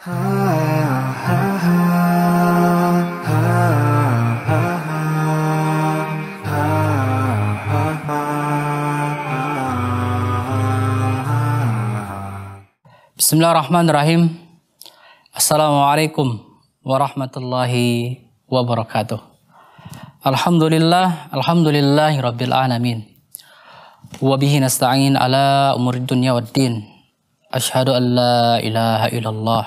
بسم الله الرحمن الرحيم السلام عليكم ورحمة الله وبركاته الحمد لله الحمد لله رب العالمين وبه نستعين على أمور الدنيا والدين أشهد أن لا إله إلا الله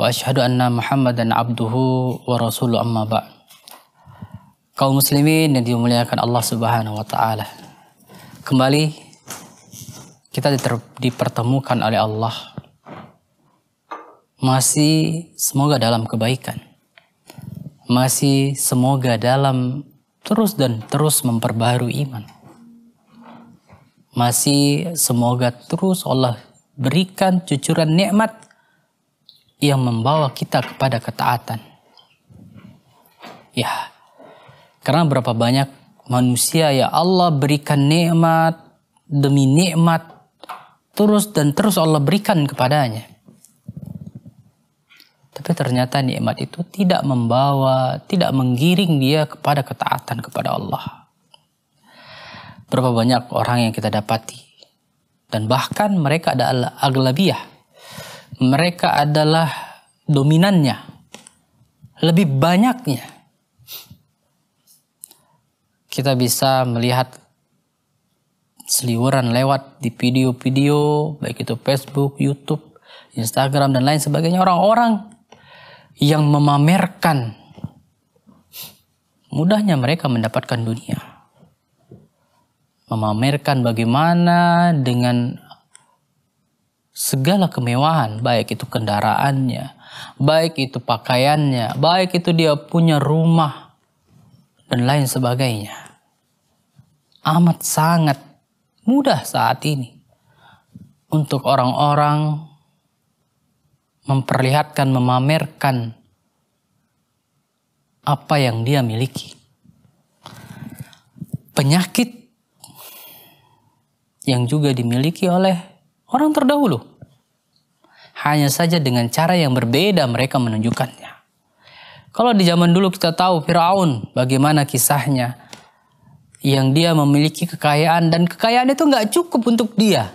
wa asyhadu anna Muhammadan abduhu wa rasulu amma ba. Kaum muslimin yang dimuliakan Allah Subhanahu wa taala. Kembali kita dipertemukan oleh Allah masih semoga dalam kebaikan. Masih semoga dalam terus dan terus memperbarui iman. Masih semoga terus Allah berikan cucuran nikmat yang membawa kita kepada ketaatan. Ya, karena berapa banyak manusia ya Allah berikan nikmat demi nikmat terus dan terus Allah berikan kepadanya. Tapi ternyata nikmat itu tidak membawa, tidak menggiring dia kepada ketaatan kepada Allah. Berapa banyak orang yang kita dapati dan bahkan mereka adalah aglabiah mereka adalah dominannya, lebih banyaknya. Kita bisa melihat seliweran lewat di video-video, baik itu Facebook, YouTube, Instagram, dan lain sebagainya. Orang-orang yang memamerkan mudahnya mereka mendapatkan dunia. Memamerkan bagaimana dengan segala kemewahan, baik itu kendaraannya, baik itu pakaiannya, baik itu dia punya rumah, dan lain sebagainya. Amat sangat mudah saat ini untuk orang-orang memperlihatkan, memamerkan apa yang dia miliki. Penyakit yang juga dimiliki oleh orang terdahulu. Hanya saja dengan cara yang berbeda mereka menunjukkannya. Kalau di zaman dulu kita tahu Firaun bagaimana kisahnya yang dia memiliki kekayaan dan kekayaan itu nggak cukup untuk dia.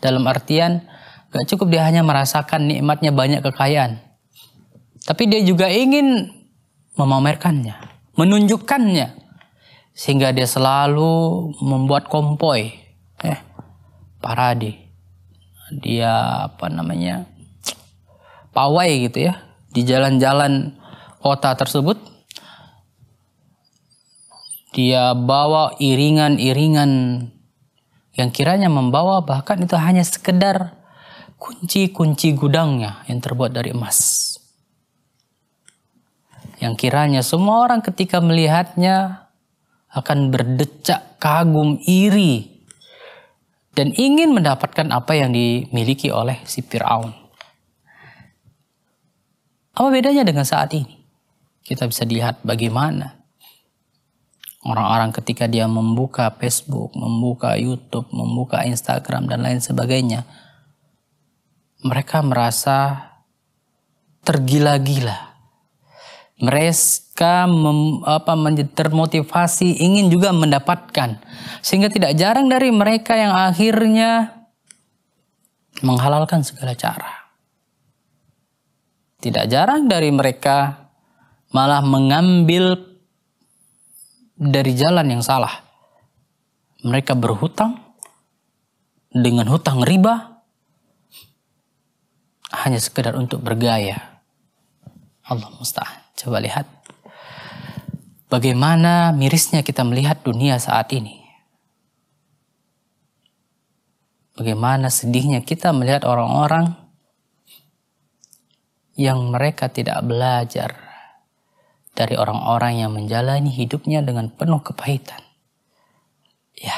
Dalam artian nggak cukup dia hanya merasakan nikmatnya banyak kekayaan. Tapi dia juga ingin memamerkannya, menunjukkannya. Sehingga dia selalu membuat kompoi, eh, parade dia apa namanya pawai gitu ya di jalan-jalan kota tersebut dia bawa iringan-iringan yang kiranya membawa bahkan itu hanya sekedar kunci-kunci gudangnya yang terbuat dari emas yang kiranya semua orang ketika melihatnya akan berdecak kagum iri dan ingin mendapatkan apa yang dimiliki oleh si Fir'aun. Apa bedanya dengan saat ini? Kita bisa lihat bagaimana orang-orang ketika dia membuka Facebook, membuka YouTube, membuka Instagram dan lain sebagainya, mereka merasa tergila-gila mereka mem, apa, termotivasi ingin juga mendapatkan sehingga tidak jarang dari mereka yang akhirnya menghalalkan segala cara tidak jarang dari mereka malah mengambil dari jalan yang salah mereka berhutang dengan hutang riba hanya sekedar untuk bergaya Allah musta'an Coba lihat bagaimana mirisnya kita melihat dunia saat ini. Bagaimana sedihnya kita melihat orang-orang yang mereka tidak belajar dari orang-orang yang menjalani hidupnya dengan penuh kepahitan. Ya,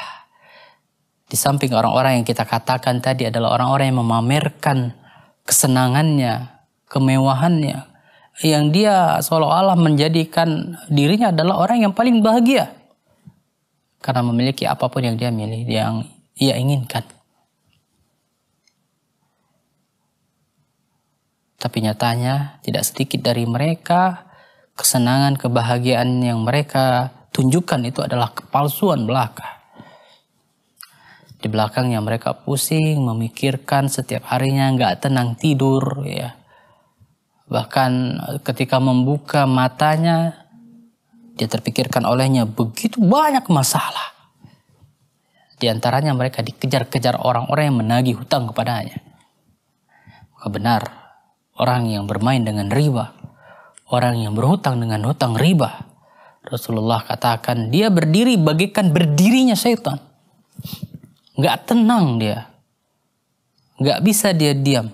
di samping orang-orang yang kita katakan tadi adalah orang-orang yang memamerkan kesenangannya, kemewahannya, yang dia seolah-olah menjadikan dirinya adalah orang yang paling bahagia karena memiliki apapun yang dia milih yang ia inginkan. Tapi nyatanya tidak sedikit dari mereka kesenangan kebahagiaan yang mereka tunjukkan itu adalah kepalsuan belaka. Di belakangnya mereka pusing memikirkan setiap harinya nggak tenang tidur ya Bahkan eh, ketika membuka matanya, dia terpikirkan olehnya begitu banyak masalah. Di antaranya mereka dikejar-kejar orang-orang yang menagih hutang kepadanya. Maka benar, orang yang bermain dengan riba, orang yang berhutang dengan hutang riba, Rasulullah katakan dia berdiri bagaikan berdirinya setan. Nggak tenang dia. Nggak bisa dia diam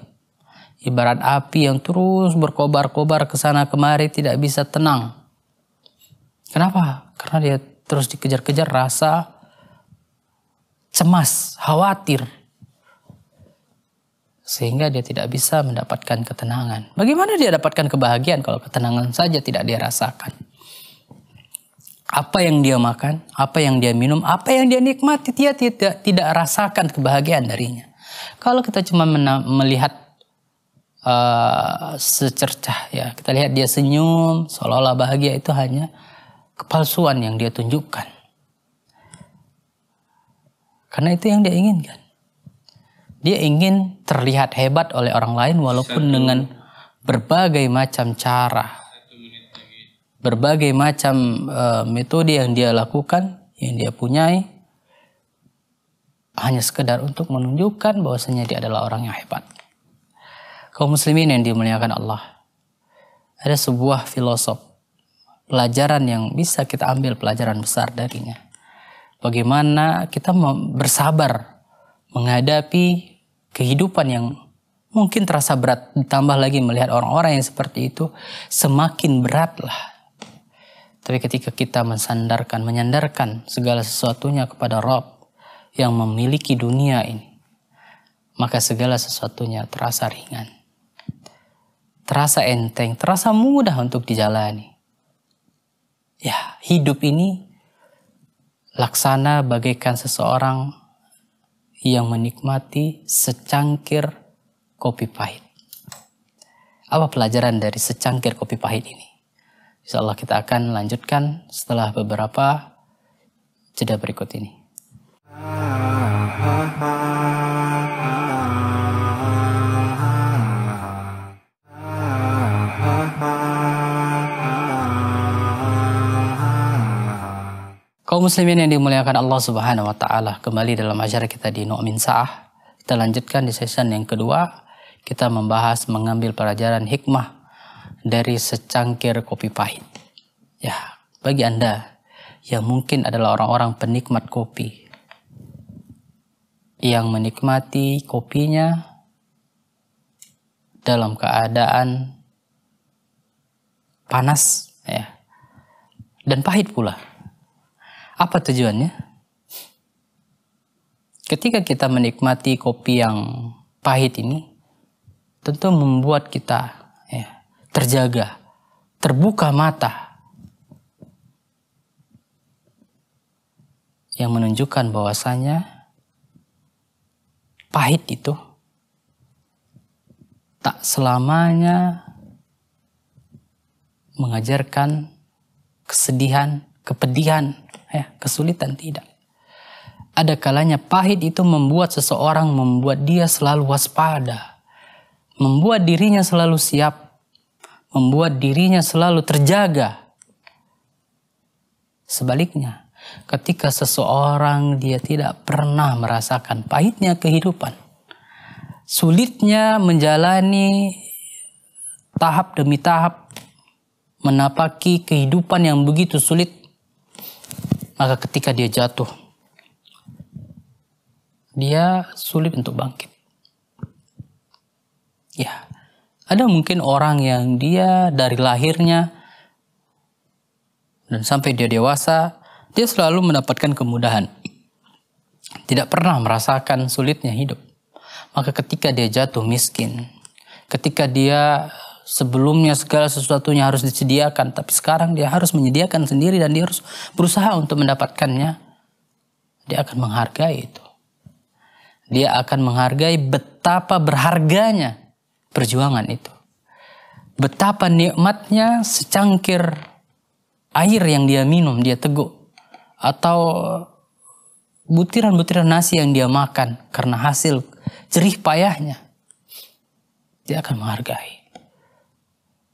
ibarat api yang terus berkobar-kobar ke sana kemari tidak bisa tenang. Kenapa? Karena dia terus dikejar-kejar rasa cemas, khawatir. Sehingga dia tidak bisa mendapatkan ketenangan. Bagaimana dia dapatkan kebahagiaan kalau ketenangan saja tidak dia rasakan? Apa yang dia makan, apa yang dia minum, apa yang dia nikmati, dia tidak tidak rasakan kebahagiaan darinya. Kalau kita cuma melihat Eh, secercah ya. Kita lihat dia senyum, seolah-olah bahagia itu hanya kepalsuan yang dia tunjukkan. Karena itu yang dia inginkan. Dia ingin terlihat hebat oleh orang lain walaupun Satu. dengan berbagai macam cara. Berbagai macam uh, metode yang dia lakukan, yang dia punyai hanya sekedar untuk menunjukkan bahwasanya dia adalah orang yang hebat. Kaum muslimin yang dimuliakan Allah. Ada sebuah filosof, pelajaran yang bisa kita ambil pelajaran besar darinya. Bagaimana kita bersabar menghadapi kehidupan yang mungkin terasa berat. Ditambah lagi melihat orang-orang yang seperti itu semakin beratlah. Tapi ketika kita mensandarkan, menyandarkan segala sesuatunya kepada Rob yang memiliki dunia ini, maka segala sesuatunya terasa ringan terasa enteng, terasa mudah untuk dijalani. Ya, hidup ini laksana bagaikan seseorang yang menikmati secangkir kopi pahit. Apa pelajaran dari secangkir kopi pahit ini? Insya Allah kita akan lanjutkan setelah beberapa jeda berikut ini. Ah. Kaum muslimin yang dimuliakan Allah Subhanahu wa taala, kembali dalam acara kita di Nu'min Sa'ah. Kita lanjutkan di season yang kedua, kita membahas mengambil pelajaran hikmah dari secangkir kopi pahit. Ya, bagi Anda yang mungkin adalah orang-orang penikmat kopi yang menikmati kopinya dalam keadaan panas ya dan pahit pula apa tujuannya? Ketika kita menikmati kopi yang pahit ini, tentu membuat kita ya, terjaga, terbuka mata. Yang menunjukkan bahwasanya pahit itu tak selamanya mengajarkan kesedihan, kepedihan, ya, kesulitan tidak. Ada kalanya pahit itu membuat seseorang membuat dia selalu waspada, membuat dirinya selalu siap, membuat dirinya selalu terjaga. Sebaliknya, ketika seseorang dia tidak pernah merasakan pahitnya kehidupan, sulitnya menjalani tahap demi tahap menapaki kehidupan yang begitu sulit maka ketika dia jatuh, dia sulit untuk bangkit. Ya, ada mungkin orang yang dia dari lahirnya dan sampai dia dewasa, dia selalu mendapatkan kemudahan. Tidak pernah merasakan sulitnya hidup. Maka ketika dia jatuh miskin, ketika dia Sebelumnya segala sesuatunya harus disediakan, tapi sekarang dia harus menyediakan sendiri dan dia harus berusaha untuk mendapatkannya. Dia akan menghargai itu. Dia akan menghargai betapa berharganya perjuangan itu. Betapa nikmatnya secangkir air yang dia minum, dia teguk. Atau butiran-butiran nasi yang dia makan karena hasil jerih payahnya. Dia akan menghargai.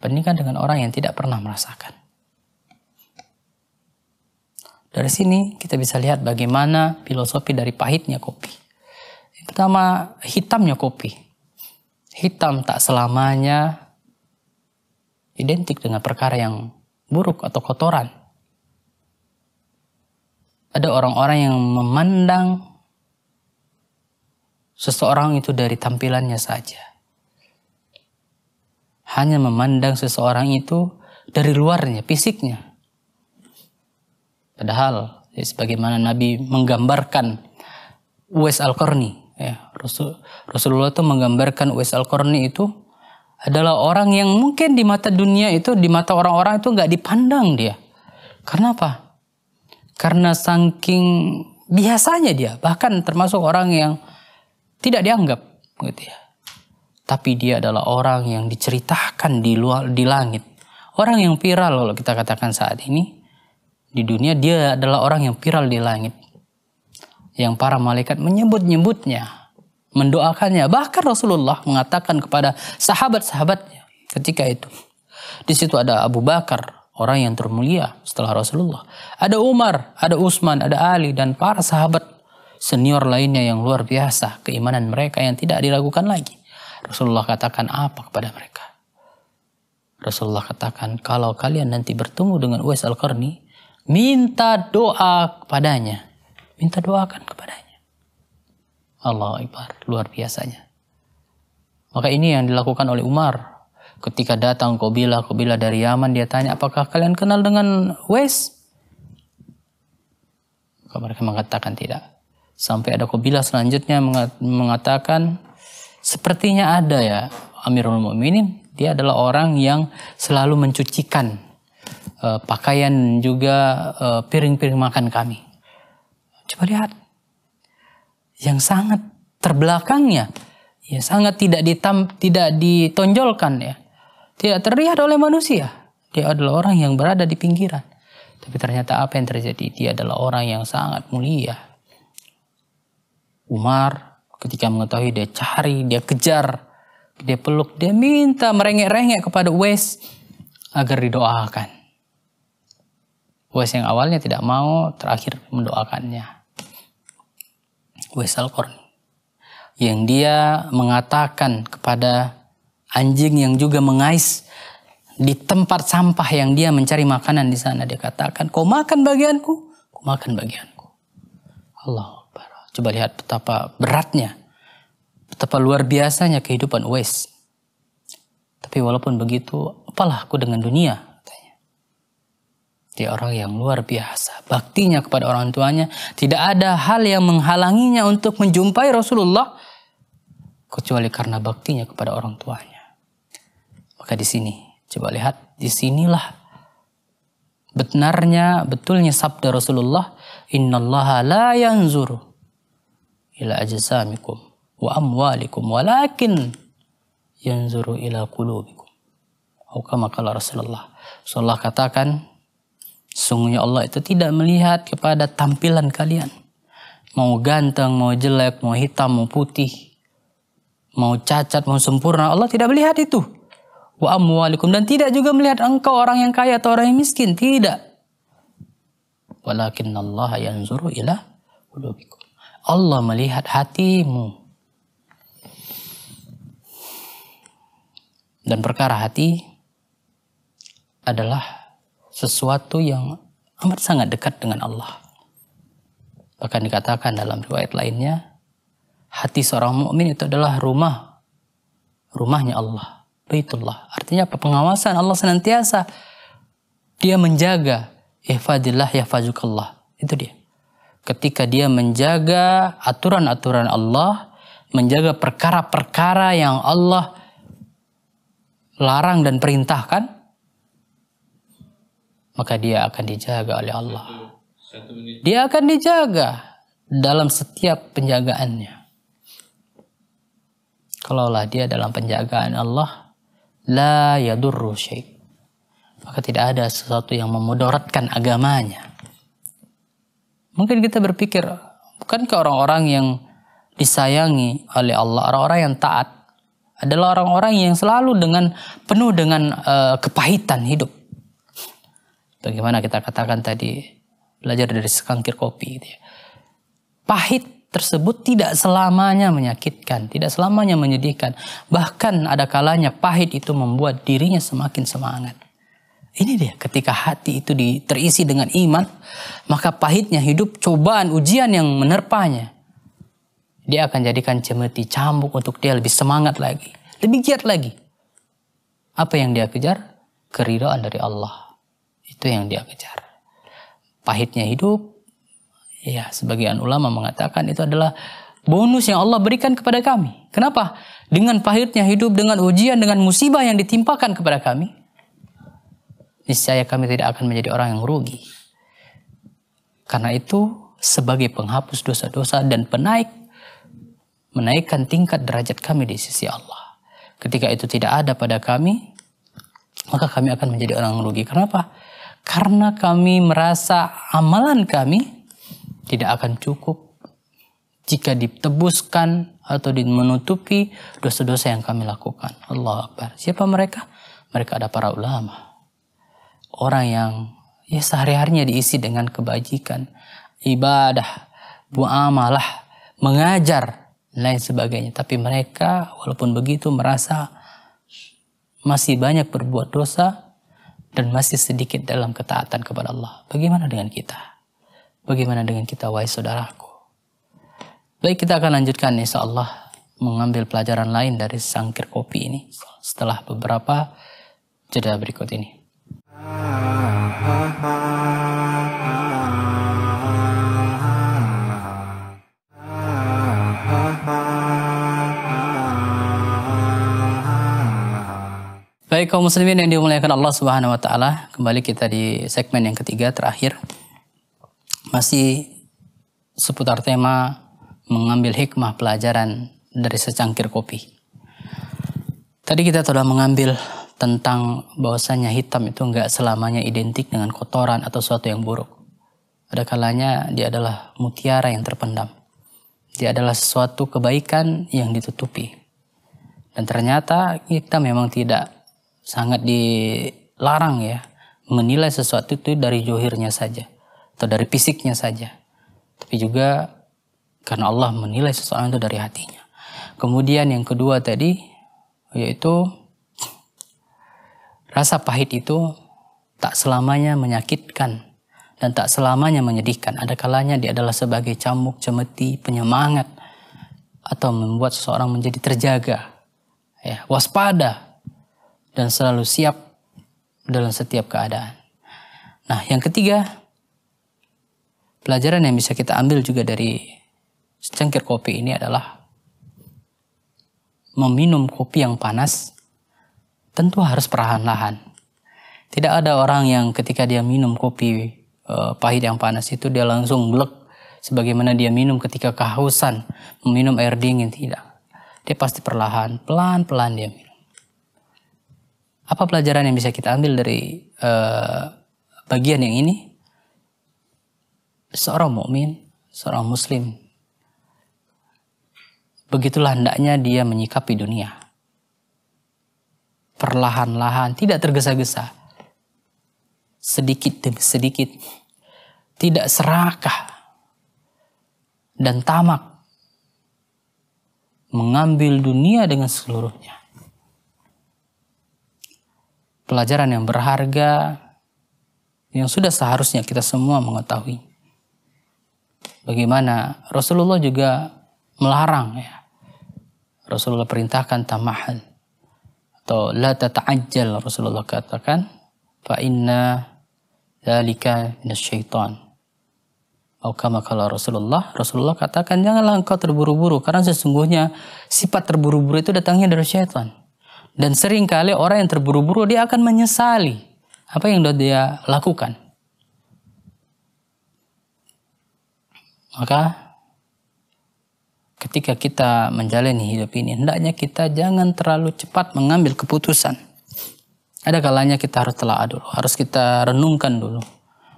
Bandingkan dengan orang yang tidak pernah merasakan. Dari sini kita bisa lihat bagaimana filosofi dari pahitnya kopi. Yang pertama, hitamnya kopi. Hitam tak selamanya identik dengan perkara yang buruk atau kotoran. Ada orang-orang yang memandang seseorang itu dari tampilannya saja hanya memandang seseorang itu dari luarnya, fisiknya. Padahal ya, sebagaimana Nabi menggambarkan Uwais Al-Qarni, ya, Rasul, Rasulullah itu menggambarkan Uwais Al-Qarni itu adalah orang yang mungkin di mata dunia itu, di mata orang-orang itu nggak dipandang dia. Karena apa? Karena saking biasanya dia, bahkan termasuk orang yang tidak dianggap gitu ya tapi dia adalah orang yang diceritakan di luar di langit. Orang yang viral kalau kita katakan saat ini di dunia dia adalah orang yang viral di langit. Yang para malaikat menyebut-nyebutnya, mendoakannya. Bahkan Rasulullah mengatakan kepada sahabat-sahabatnya ketika itu. Di situ ada Abu Bakar, orang yang termulia setelah Rasulullah. Ada Umar, ada Utsman, ada Ali dan para sahabat senior lainnya yang luar biasa keimanan mereka yang tidak diragukan lagi. Rasulullah katakan apa kepada mereka? Rasulullah katakan, kalau kalian nanti bertemu dengan Uwais Al-Qarni, minta doa kepadanya. Minta doakan kepadanya. Allah Akbar, luar biasanya. Maka ini yang dilakukan oleh Umar. Ketika datang Kobila-Kobila dari Yaman, dia tanya, apakah kalian kenal dengan Uwais? mereka mengatakan tidak. Sampai ada Kobila selanjutnya mengatakan, Sepertinya ada ya Amirul Mukminin, dia adalah orang yang selalu mencucikan uh, pakaian juga piring eh, piring-piring makan kami. Coba lihat. Yang sangat terbelakangnya, ya sangat tidak ditam, tidak ditonjolkan ya. Tidak terlihat oleh manusia. Dia adalah orang yang berada di pinggiran. Tapi ternyata apa yang terjadi? Dia adalah orang yang sangat mulia. Umar Ketika mengetahui dia cari, dia kejar, dia peluk, dia minta merengek-rengek kepada wes agar didoakan. wes yang awalnya tidak mau, terakhir mendoakannya. wes al Yang dia mengatakan kepada anjing yang juga mengais di tempat sampah yang dia mencari makanan di sana. Dia katakan, kau makan bagianku, kau makan bagianku. Allah Coba lihat betapa beratnya, betapa luar biasanya kehidupan Uwais. Tapi walaupun begitu, apalah aku dengan dunia? Katanya. Dia orang yang luar biasa. Baktinya kepada orang tuanya. Tidak ada hal yang menghalanginya untuk menjumpai Rasulullah. Kecuali karena baktinya kepada orang tuanya. Maka di sini, coba lihat. Di sinilah benarnya, betulnya sabda Rasulullah. Innallaha la yanzuru ila ajsamikum wa amwalikum walakin yanzuru ila qulubikum. Atau kama kala Rasulullah. sallallahu katakan, sungguhnya Allah itu tidak melihat kepada tampilan kalian. Mau ganteng, mau jelek, mau hitam, mau putih, mau cacat, mau sempurna, Allah tidak melihat itu. Wa amwalikum dan tidak juga melihat engkau orang yang kaya atau orang yang miskin, tidak. Walakin Allah yanzuru ila qulubikum. Allah melihat hatimu. Dan perkara hati adalah sesuatu yang amat sangat dekat dengan Allah. Bahkan dikatakan dalam riwayat lainnya, hati seorang mukmin itu adalah rumah, rumahnya Allah, baitullah. Artinya apa? Pengawasan Allah senantiasa dia menjaga, ya yahfazukallah. Itu dia ketika dia menjaga aturan-aturan Allah, menjaga perkara-perkara yang Allah larang dan perintahkan, maka dia akan dijaga oleh Allah. Dia akan dijaga dalam setiap penjagaannya. Kalaulah dia dalam penjagaan Allah, la yadurru Maka tidak ada sesuatu yang memudaratkan agamanya. Mungkin kita berpikir, bukankah orang-orang yang disayangi oleh Allah, orang-orang yang taat adalah orang-orang yang selalu dengan penuh dengan uh, kepahitan hidup. Bagaimana kita katakan tadi belajar dari sekangkir kopi gitu ya. Pahit tersebut tidak selamanya menyakitkan, tidak selamanya menyedihkan. Bahkan ada kalanya pahit itu membuat dirinya semakin semangat. Ini dia, ketika hati itu terisi dengan iman, maka pahitnya hidup cobaan ujian yang menerpanya. Dia akan jadikan cemeti cambuk untuk dia lebih semangat lagi, lebih giat lagi. Apa yang dia kejar? Keridoan dari Allah. Itu yang dia kejar. Pahitnya hidup, ya sebagian ulama mengatakan itu adalah bonus yang Allah berikan kepada kami. Kenapa? Dengan pahitnya hidup, dengan ujian, dengan musibah yang ditimpakan kepada kami, niscaya kami tidak akan menjadi orang yang rugi. Karena itu sebagai penghapus dosa-dosa dan penaik menaikkan tingkat derajat kami di sisi Allah. Ketika itu tidak ada pada kami, maka kami akan menjadi orang yang rugi. Kenapa? Karena kami merasa amalan kami tidak akan cukup jika ditebuskan atau menutupi dosa-dosa yang kami lakukan. Allah Akbar. Siapa mereka? Mereka ada para ulama orang yang ya sehari-harinya diisi dengan kebajikan, ibadah, buamalah, mengajar, lain sebagainya. Tapi mereka walaupun begitu merasa masih banyak berbuat dosa dan masih sedikit dalam ketaatan kepada Allah. Bagaimana dengan kita? Bagaimana dengan kita wahai saudaraku? Baik kita akan lanjutkan insya Allah mengambil pelajaran lain dari sangkir kopi ini setelah beberapa jeda berikut ini. Baik kaum muslimin yang dimuliakan Allah Subhanahu wa taala, kembali kita di segmen yang ketiga terakhir. Masih seputar tema mengambil hikmah pelajaran dari secangkir kopi. Tadi kita telah mengambil tentang bahwasanya hitam itu nggak selamanya identik dengan kotoran atau sesuatu yang buruk. Ada kalanya dia adalah mutiara yang terpendam. Dia adalah sesuatu kebaikan yang ditutupi. Dan ternyata kita memang tidak sangat dilarang ya menilai sesuatu itu dari johirnya saja atau dari fisiknya saja. Tapi juga karena Allah menilai sesuatu itu dari hatinya. Kemudian yang kedua tadi yaitu Rasa pahit itu tak selamanya menyakitkan dan tak selamanya menyedihkan. Ada kalanya dia adalah sebagai camuk, cemeti, penyemangat atau membuat seseorang menjadi terjaga, ya, waspada dan selalu siap dalam setiap keadaan. Nah, yang ketiga, pelajaran yang bisa kita ambil juga dari secangkir kopi ini adalah meminum kopi yang panas tentu harus perlahan-lahan. Tidak ada orang yang ketika dia minum kopi eh, pahit yang panas itu dia langsung blek sebagaimana dia minum ketika kehausan, meminum air dingin tidak. Dia pasti perlahan, pelan-pelan dia minum. Apa pelajaran yang bisa kita ambil dari uh, bagian yang ini? Seorang mukmin, seorang muslim. Begitulah hendaknya dia menyikapi dunia perlahan-lahan, tidak tergesa-gesa. Sedikit demi sedikit, tidak serakah dan tamak mengambil dunia dengan seluruhnya. Pelajaran yang berharga yang sudah seharusnya kita semua mengetahui. Bagaimana Rasulullah juga melarang ya. Rasulullah perintahkan tamahan atau la tata'ajjal Rasulullah katakan fa inna dalika minasyaiton. maka kalau Rasulullah, Rasulullah katakan janganlah engkau terburu-buru karena sesungguhnya sifat terburu-buru itu datangnya dari syaitan. Dan seringkali orang yang terburu-buru dia akan menyesali apa yang dia lakukan. Maka ketika kita menjalani hidup ini, hendaknya kita jangan terlalu cepat mengambil keputusan. Ada kalanya kita harus telah dulu, harus kita renungkan dulu,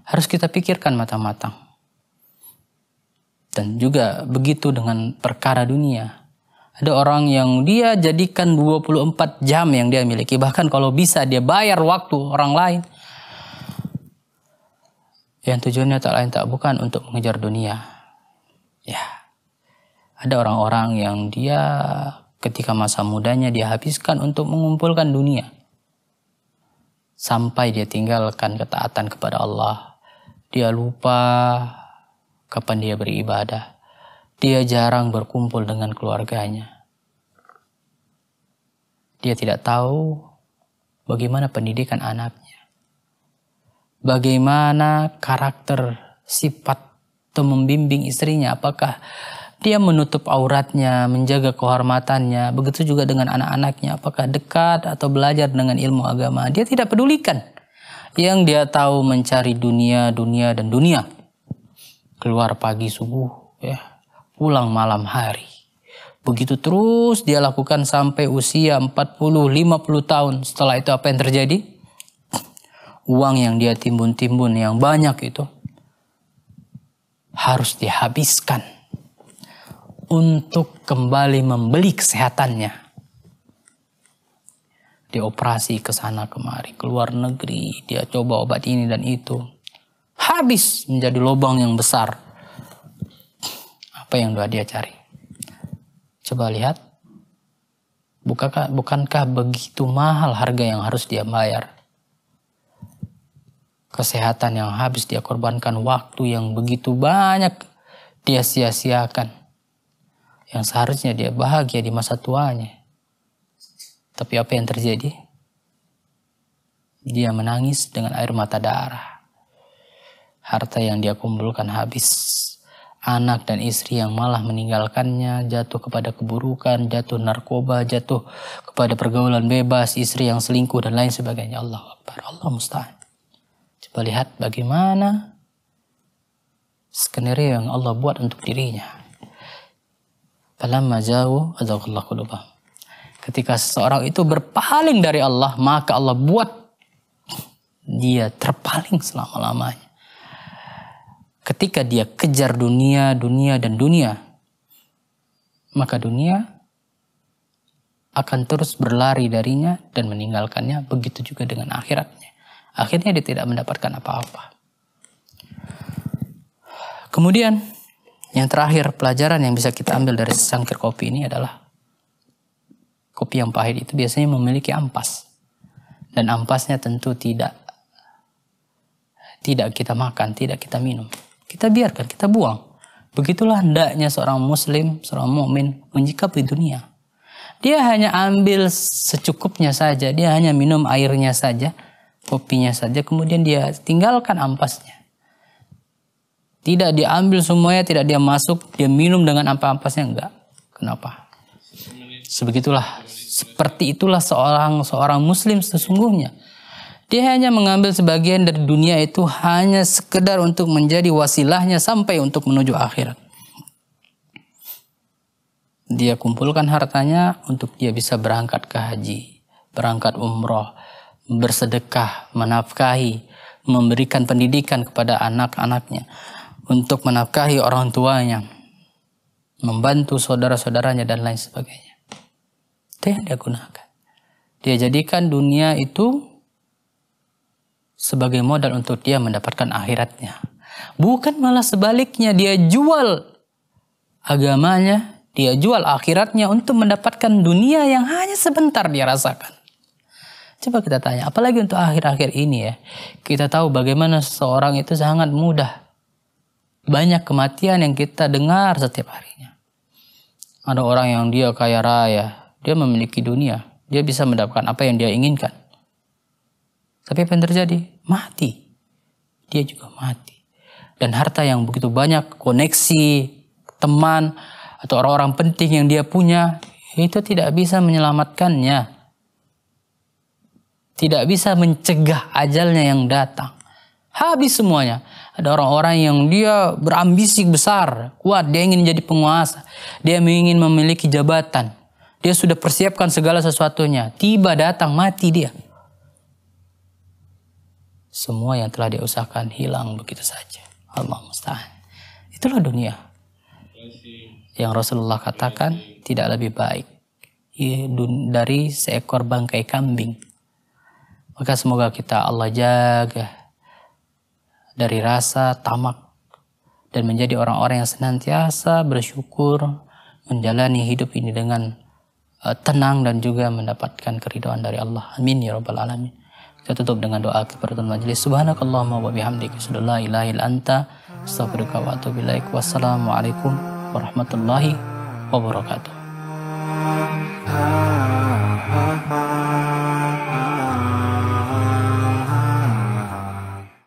harus kita pikirkan matang-matang. Dan juga begitu dengan perkara dunia. Ada orang yang dia jadikan 24 jam yang dia miliki, bahkan kalau bisa dia bayar waktu orang lain. Yang tujuannya tak lain tak bukan untuk mengejar dunia. Ya. Yeah ada orang-orang yang dia ketika masa mudanya dia habiskan untuk mengumpulkan dunia. Sampai dia tinggalkan ketaatan kepada Allah. Dia lupa kapan dia beribadah. Dia jarang berkumpul dengan keluarganya. Dia tidak tahu bagaimana pendidikan anaknya. Bagaimana karakter, sifat, atau membimbing istrinya. Apakah dia menutup auratnya, menjaga kehormatannya. Begitu juga dengan anak-anaknya, apakah dekat atau belajar dengan ilmu agama. Dia tidak pedulikan. Yang dia tahu mencari dunia, dunia, dan dunia. Keluar pagi subuh, ya pulang malam hari. Begitu terus dia lakukan sampai usia 40-50 tahun. Setelah itu apa yang terjadi? Uang yang dia timbun-timbun yang banyak itu harus dihabiskan untuk kembali membeli kesehatannya. Dioperasi ke sana kemari, keluar negeri, dia coba obat ini dan itu. Habis menjadi lubang yang besar. Apa yang doa dia cari? Coba lihat. Bukankah, bukankah begitu mahal harga yang harus dia bayar? Kesehatan yang habis dia korbankan, waktu yang begitu banyak dia sia-siakan yang seharusnya dia bahagia di masa tuanya. Tapi apa yang terjadi? Dia menangis dengan air mata darah. Harta yang dia kumpulkan habis. Anak dan istri yang malah meninggalkannya jatuh kepada keburukan, jatuh narkoba, jatuh kepada pergaulan bebas, istri yang selingkuh dan lain sebagainya. Allah Akbar, Allah musta'an. Coba lihat bagaimana skenario yang Allah buat untuk dirinya. Falamma jauh adzaqallahu Ketika seseorang itu berpaling dari Allah, maka Allah buat dia terpaling selama-lamanya. Ketika dia kejar dunia, dunia dan dunia, maka dunia akan terus berlari darinya dan meninggalkannya begitu juga dengan akhiratnya. Akhirnya dia tidak mendapatkan apa-apa. Kemudian yang terakhir pelajaran yang bisa kita ambil dari secangkir kopi ini adalah kopi yang pahit itu biasanya memiliki ampas. Dan ampasnya tentu tidak tidak kita makan, tidak kita minum. Kita biarkan, kita buang. Begitulah hendaknya seorang muslim, seorang mukmin menyikapi dunia. Dia hanya ambil secukupnya saja, dia hanya minum airnya saja, kopinya saja, kemudian dia tinggalkan ampasnya. Tidak diambil semuanya, tidak dia masuk, dia minum dengan ampas-ampasnya enggak. Kenapa? Sebegitulah, seperti itulah seorang seorang muslim sesungguhnya. Dia hanya mengambil sebagian dari dunia itu hanya sekedar untuk menjadi wasilahnya sampai untuk menuju akhirat. Dia kumpulkan hartanya untuk dia bisa berangkat ke haji, berangkat umroh, bersedekah, menafkahi, memberikan pendidikan kepada anak-anaknya, untuk menafkahi orang tuanya, membantu saudara-saudaranya dan lain sebagainya. Itu yang dia gunakan. Dia jadikan dunia itu sebagai modal untuk dia mendapatkan akhiratnya. Bukan malah sebaliknya, dia jual agamanya, dia jual akhiratnya untuk mendapatkan dunia yang hanya sebentar dia rasakan. Coba kita tanya, apalagi untuk akhir-akhir ini ya, kita tahu bagaimana seseorang itu sangat mudah banyak kematian yang kita dengar setiap harinya. Ada orang yang dia kaya raya, dia memiliki dunia, dia bisa mendapatkan apa yang dia inginkan. Tapi apa yang terjadi? Mati. Dia juga mati. Dan harta yang begitu banyak, koneksi, teman, atau orang-orang penting yang dia punya, itu tidak bisa menyelamatkannya. Tidak bisa mencegah ajalnya yang datang. Habis semuanya. Ada orang-orang yang dia berambisi besar, kuat, dia ingin jadi penguasa. Dia ingin memiliki jabatan. Dia sudah persiapkan segala sesuatunya. Tiba datang mati dia. Semua yang telah dia usahakan hilang begitu saja. Allah mustahil. Itulah dunia. Yang Rasulullah katakan tidak lebih baik iya, dari seekor bangkai kambing. Maka semoga kita Allah jaga dari rasa tamak dan menjadi orang-orang yang senantiasa bersyukur menjalani hidup ini dengan eh, tenang dan juga mendapatkan keridhaan dari Allah. Amin ya rabbal alamin. Kita tutup dengan doa kafaratul majelis. Subhanakallahumma wa bihamdika asyhadu an la ilaha illa anta astaghfiruka wa atubu ilaik. Wassalamualaikum warahmatullahi wabarakatuh.